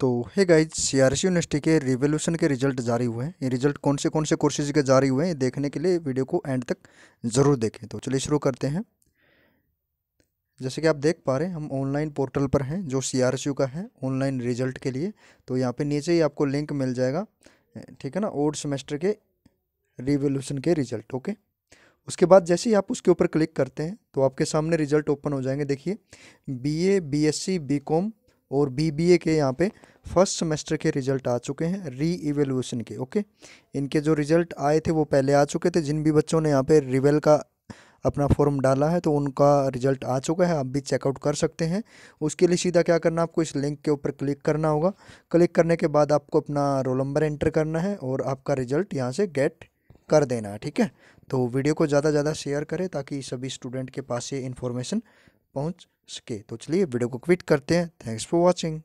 तो hey guys C R university के revaluation के रिजल्ट जारी हुए हैं ये रिजल्ट कौन से कौन से कोर्सेज के जारी हुए हैं देखने के लिए वीडियो को एंड तक ज़रूर देखें तो चलिए शुरू करते हैं जैसे कि आप देख पा रहे हैं हम ऑनलाइन पोर्टल पर हैं जो सी आर का है ऑनलाइन रिजल्ट के लिए तो यहाँ पे नीचे ही आपको लिंक मिल जाएगा ठीक है ना ओल्ड सेमेस्टर के रिवोल्यूशन के रिजल्ट ओके उसके बाद जैसे ही आप उसके ऊपर क्लिक करते हैं तो आपके सामने रिजल्ट ओपन हो जाएंगे देखिए B A B S C B com और बीबीए के यहाँ पे फर्स्ट सेमेस्टर के रिजल्ट आ चुके हैं री इवेल्यूशन के ओके इनके जो रिजल्ट आए थे वो पहले आ चुके थे जिन भी बच्चों ने यहाँ पे रिवेल का अपना फॉर्म डाला है तो उनका रिजल्ट आ चुका है आप भी चेकआउट कर सकते हैं उसके लिए सीधा क्या करना आपको इस लिंक के ऊपर क्लिक करना होगा क्लिक करने के बाद आपको अपना रोल नंबर एंटर करना है और आपका रिजल्ट यहाँ से गेट कर देना है ठीक है तो वीडियो को ज़्यादा से ज़्यादा शेयर करें ताकि सभी स्टूडेंट के पास ये इन्फॉर्मेशन पहुंच सके तो चलिए वीडियो को क्विट करते हैं थैंक्स फॉर वॉचिंग